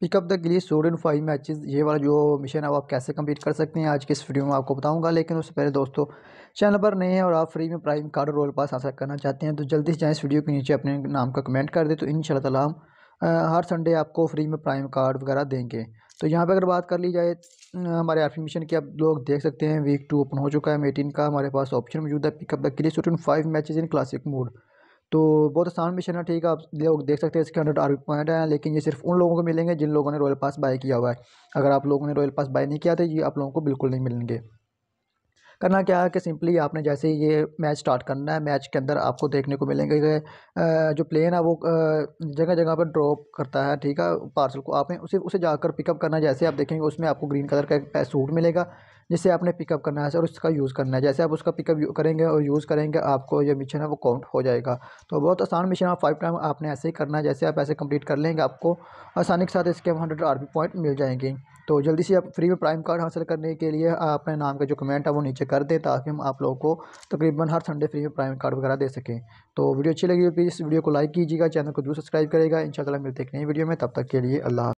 pickup the ghillie suit in five matches ये वाला जो मिशन है वो आप कैसे कंप्लीट कर सकते हैं आज के इस वीडियो में आपको बताऊंगा लेकिन उससे पहले दोस्तों चैनल पर नए हैं और आप फ्री में प्राइम कार्ड रोल पास हासिल करना चाहते हैं तो जल्दी से जाएँ इस वीडियो के नीचे अपने नाम का कमेंट कर दे तो इन शाला हम हर संडे आपको फ्री में प्राइम कार्ड वगैरह देंगे तो यहाँ पर अगर बात कर ली जाए हमारे आर्फी मिशन की आप लोग देख सकते हैं वीक टू ओपन हो चुका है एटीन का हमारे पास ऑप्शन मौजूद है pickup the ghillie suit in five matches in classic mode तो बहुत आसान मिशन है ठीक है आप लोग देख सकते हैं इसके हंड्रेड आर पॉइंट हैं लेकिन ये सिर्फ उन लोगों को मिलेंगे जिन लोगों ने रॉयल पास बाय किया हुआ है अगर आप लोगों ने रॉयल पास बाय नहीं किया तो ये आप लोगों को बिल्कुल नहीं मिलेंगे करना क्या है कि सिंपली आपने जैसे ये मैच स्टार्ट करना है मैच के अंदर आपको देखने को मिलेंगे कि जो प्लेन है वो जगह जगह पर ड्रॉप करता है ठीक है पार्सल को आपने उसे उसे जाकर पिकअप करना जैसे आप देखेंगे उसमें आपको ग्रीन कलर का एक सूट मिलेगा जिसे आपने पिकअप करना है और उसका यूज़ करना है जैसे आप उसका पिकअप करेंगे और यूज़ करेंगे आपको ये मिशन है वो काउंट हो जाएगा तो बहुत आसान मिशन है फाइव टाइम आपने ऐसे ही करना है जैसे आप ऐसे कंप्लीट कर लेंगे आपको आसानी के साथ इसके हंड्रेड आर पॉइंट मिल जाएंगे तो जल्दी से आप फ्री में प्राइम कार्ड हासिल करने के लिए अपने नाम का जो कमेंट है वो नीचे कर दें ताकि हम आप लोगों को तकरीबन हर संडे फ्री में प्राइम कार्ड वगैरह दे सकें तो वीडियो अच्छी लगी प्लीज़ वीडियो को लाइक कीजिएगा चैनल को जरूर सब्सक्राइब करेगा इन मिलते एक नई वीडियो में तब तक के लिए अल्लाह